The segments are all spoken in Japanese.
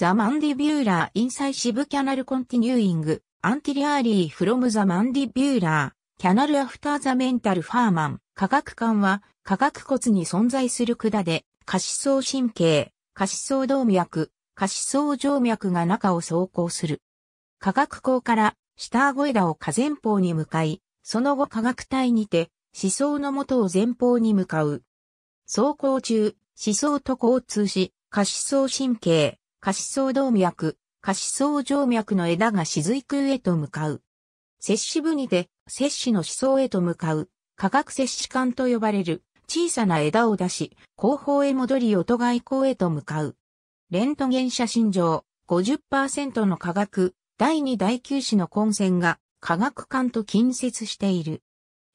ザ・マンディビューラー・インサイシブ・キャナル・コンティニューイング・アンティリアーリー・フロム・ザ・マンディビューラー・キャナル・アフター・ザ・メンタル・ファーマン。科学館は、科学骨に存在する管で、可視層神経、可視層動脈、可視層静脈が中を走行する。科学校から、下顎枝を下前方に向かい、その後科学体にて、思想の元を前方に向かう。走行中、思想と交通し、可視層神経、下肢層動脈、下肢層静脈の枝が髄空へと向かう。摂氏部にて、摂氏の思想へと向かう、化学摂氏管と呼ばれる、小さな枝を出し、後方へ戻り音外交へと向かう。レントゲン写真上、50%の化学、第2第9子の根線が、化学管と近接している。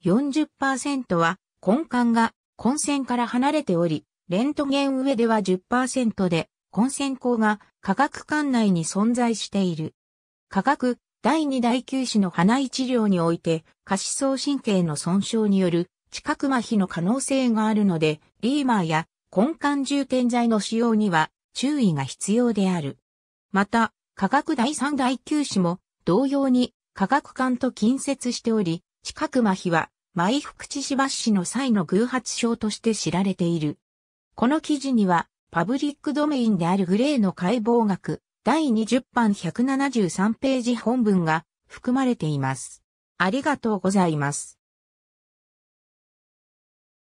40%は、根管が、根線から離れており、レントゲン上では10%で、混戦校が科学館内に存在している。科学第2第球種の鼻一治療において、下肢層神経の損傷による知覚麻痺の可能性があるので、リーマーや根幹重点剤の使用には注意が必要である。また、科学第3第球種も同様に科学館と近接しており、知覚麻痺は、毎福地芝市の際の偶発症として知られている。この記事には、パブリックドメインであるグレーの解剖学、第20版173ページ本文が含まれています。ありがとうございます。